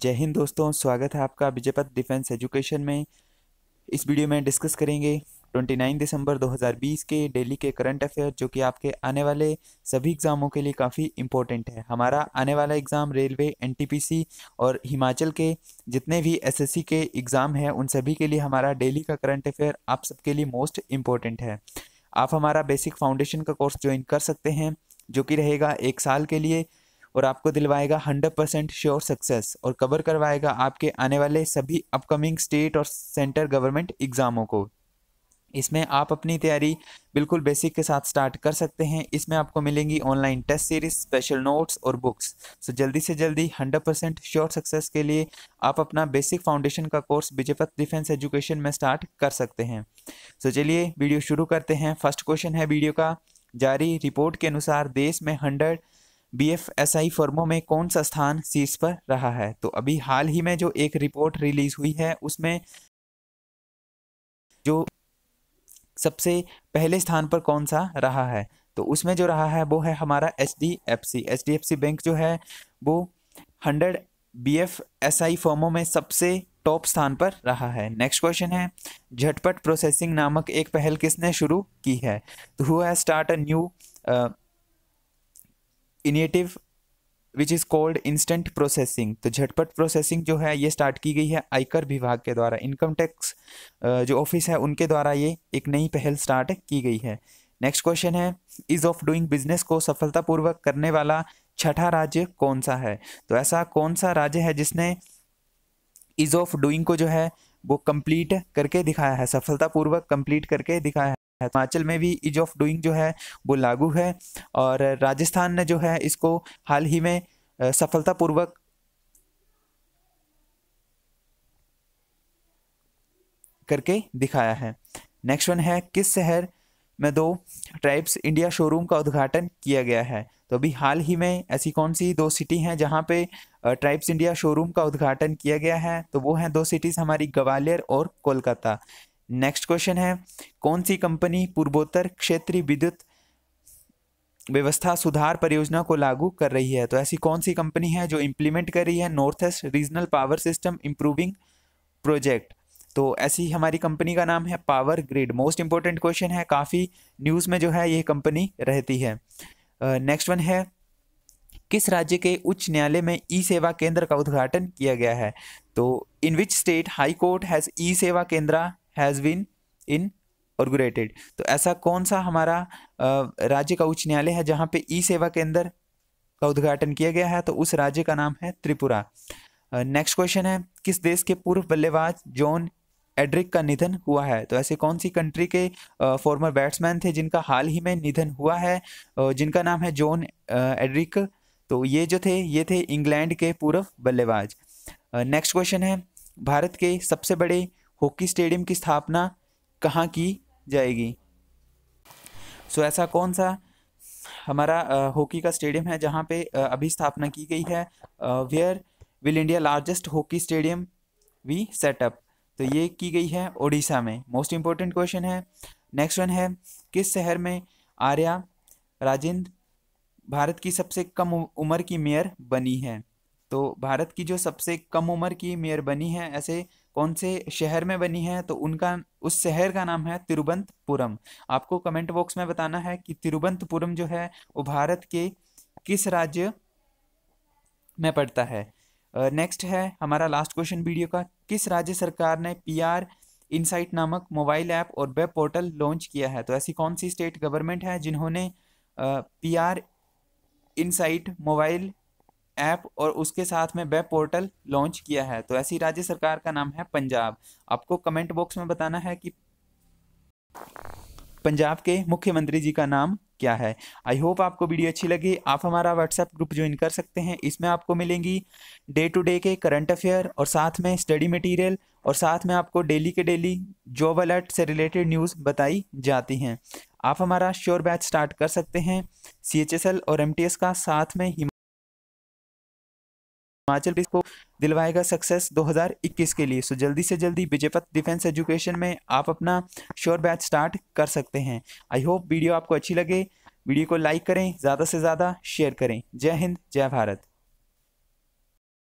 जय हिंद दोस्तों स्वागत है आपका विजयपथ डिफेंस एजुकेशन में इस वीडियो में डिस्कस करेंगे 29 दिसंबर 2020 के डेली के करंट अफेयर जो कि आपके आने वाले सभी एग्ज़ामों के लिए काफ़ी इम्पोर्टेंट है हमारा आने वाला एग्ज़ाम रेलवे एनटीपीसी और हिमाचल के जितने भी एसएससी के एग्ज़ाम हैं उन सभी के लिए हमारा डेली का करंट अफेयर आप सबके लिए मोस्ट इम्पोर्टेंट है आप हमारा बेसिक फाउंडेशन का कोर्स ज्वाइन कर सकते हैं जो कि रहेगा एक साल के लिए और आपको दिलवाएगा हंड्रेड परसेंट श्योर सक्सेस और कवर करवाएगा आपके आने वाले सभी अपकमिंग स्टेट और सेंटर गवर्नमेंट एग्ज़ामों को इसमें आप अपनी तैयारी बिल्कुल बेसिक के साथ स्टार्ट कर सकते हैं इसमें आपको मिलेंगी online test series special notes और बुक्स सो जल्दी से जल्दी 100 परसेंट श्योर सक्सेस के लिए आप अपना बेसिक फाउंडेशन का कोर्स विजयपथ डिफेंस एजुकेशन में स्टार्ट कर सकते हैं सो चलिए वीडियो शुरू करते हैं फर्स्ट क्वेश्चन है वीडियो का जारी रिपोर्ट के अनुसार देश में हंड्रेड बीएफएसआई फर्मों में कौन सा स्थान शीर्ष पर रहा है तो अभी हाल ही में जो एक रिपोर्ट रिलीज हुई है उसमें जो सबसे पहले स्थान पर कौन सा रहा है तो उसमें जो रहा है वो है हमारा H D F C H D F C bank जो है वो hundred B F S I फर्मों में सबसे टॉप स्थान पर रहा है नेक्स्ट क्वेश्चन है झटपट प्रोसेसिंग नामक एक पहल किसने शुरू की है तो who has start a new initiative which is called instant processing तो झटपट प्रोसेसिंग जो है ये स्टार्ट की गई है आयकर विभाग के द्वारा इनकम टैक्स जो ऑफिस है उनके द्वारा ये एक नई पहल स्टार्ट की गई है नेक्स्ट क्वेश्चन है इज़ ऑफ डूइंग बिजनेस को सफलतापूर्वक करने वाला छठा राज्य कौन सा है तो ऐसा कौन सा राज्य है जिसने इज़ ऑफ डूइंग को जो है वो कंप्लीट करके दिखाया है सफलतापूर्वक कंप्लीट करके दिखाया है तो हिमाचल में भी इज ऑफ डूइंग जो है वो लागू है और राजस्थान ने जो है इसको हाल ही में सफलतापूर्वक करके दिखाया है नेक्स्ट वन है किस शहर में दो ट्राइब्स इंडिया शोरूम का उद्घाटन किया गया है तो अभी हाल ही में ऐसी कौन सी दो सिटी हैं जहाँ पे ट्राइब्स इंडिया शोरूम का उद्घाटन किया गया है तो वो हैं दो सिटीज़ हमारी ग्वालियर और कोलकाता नेक्स्ट क्वेश्चन है कौन सी कंपनी पूर्वोत्तर क्षेत्रीय विद्युत व्यवस्था सुधार परियोजना को लागू कर रही है तो ऐसी कौन सी कंपनी है जो इम्प्लीमेंट कर रही है North East regional power system improving project तो ऐसी हमारी कंपनी का नाम है power grid most important question है काफ़ी न्यूज़ में जो है ये कंपनी रहती है नेक्स्ट uh, वन है किस राज्य के उच्च न्यायालय में ई सेवा केंद्र का उद्घाटन किया गया है तो in which state high court has e Seva Kendra has been in ऑर्गुरेटेड तो ऐसा कौन सा हमारा राज्य का उच्च न्यायालय है जहाँ पे ई सेवा केंद्र का उद्घाटन किया गया है तो उस राज्य का नाम है त्रिपुरा नेक्स्ट क्वेश्चन है किस देश के पूर्व बल्लेबाज जॉन एड्रिक का निधन हुआ है तो ऐसे कौन सी कंट्री के फॉर्मर बैट्समैन थे जिनका हाल ही में निधन हुआ है जिनका नाम है जॉन एड्रिक तो ये जो थे ये थे इंग्लैंड के पूर्व बल्लेबाज नेक्स्ट क्वेश्चन है भारत के सबसे बड़े हॉकी स्टेडियम की स्थापना कहाँ की जाएगी सो so, ऐसा कौन सा हमारा हॉकी का स्टेडियम है जहाँ पे अभी स्थापना की गई है where will India largest hockey stadium be set up तो ये की गई है ओडिशा में मोस्ट इम्पोर्टेंट क्वेश्चन है नेक्स्ट वन है किस शहर में आर्या राजेंद्र भारत की सबसे कम उम्र की मेयर बनी है तो भारत की जो सबसे कम उम्र की मेयर बनी है ऐसे कौन से शहर में बनी है तो उनका उस शहर का नाम है तिरुवंतपुरम आपको कमेंट बॉक्स में बताना है कि तिरुवंतपुरम जो है वो भारत के किस राज्य में पड़ता है नेक्स्ट uh, है हमारा लास्ट क्वेश्चन वीडियो का किस राज्य सरकार ने पी आर इनसाइट नामक मोबाइल ऐप और वेब पोर्टल लॉन्च किया है तो ऐसी कौन सी स्टेट गवर्नमेंट है जिन्होंने P R insight mobile app और उसके साथ में वेब पोर्टल लॉन्च किया है तो ऐसी राज्य सरकार का नाम है पंजाब आपको कमेंट बॉक्स में बताना है कि पंजाब के मुख्यमंत्री जी का नाम क्या है आई होप आपको वीडियो अच्छी लगी आप हमारा व्हाट्सएप ग्रुप ज्वाइन कर सकते हैं इसमें आपको मिलेंगी डे टू डे के करंट अफेयर और साथ में स्टडी मटेरियल और साथ में आपको डेली के डेली जॉब अलर्ट से रिलेटेड न्यूज़ बताई जाती हैं आप हमारा श्योर बैच स्टार्ट कर सकते हैं सी और एम का साथ में हिमाचल प्रदेश को दिलवाएगा सक्सेस 2021 के लिए सो जल्दी से जल्दी विजयपथ डिफेंस एजुकेशन में आप अपना श्योर बैच स्टार्ट कर सकते हैं आई होप वीडियो आपको अच्छी लगे वीडियो को लाइक करें ज़्यादा से ज़्यादा शेयर करें जय हिंद जय भारत